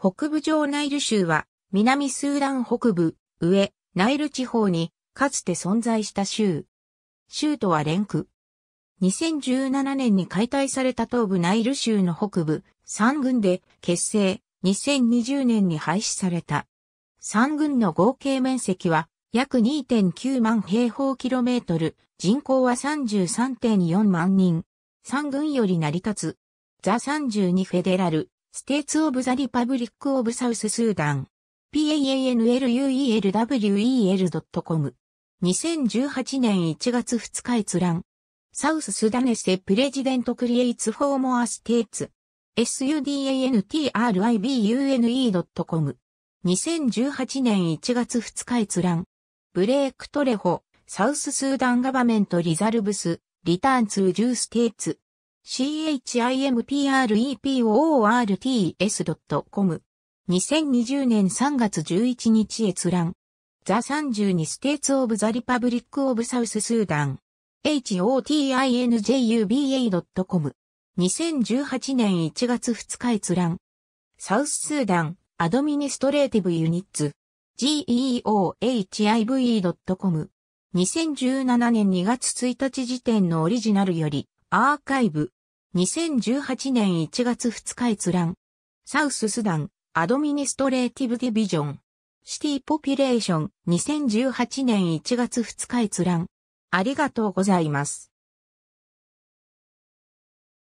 北部上ナイル州は、南スーダン北部、上、ナイル地方に、かつて存在した州。州とは連区。2017年に解体された東部ナイル州の北部、3軍で結成、2020年に廃止された。3軍の合計面積は約2.9万平方キロメートル、人口は33.4万人。3軍より成り立つ。ザ32フェデラル、ステーツ・オブ・ザ・リパブリック・オブ・サウス・スーダン。panluel.com。2018年1月2日閲覧。サウス・スダネセ・プレジデント・クリエイツ・フォーモア・ステーツ。sudantribune.com。2018年1月2日閲覧。ブレイク・トレホ、サウス・スーダン・ガバメント・リザルブス、リターン・ツー・ジュー・ステーツ。chimpreport.com s。2020年3月11日閲覧。ザ32ステーツオブザリパブリックオブサウススーダン。hotinjuba.com。2018年1月2日閲覧。サウススーダン、アドミニストレーティブユニッツ。geohive.com。2017年2月1日時点のオリジナルより、アーカイブ。2018年1月2日閲覧。サウススダン、アドミニストレーティブディビジョン。シティポピュレーション、2018年1月2日閲覧。ありがとうございます。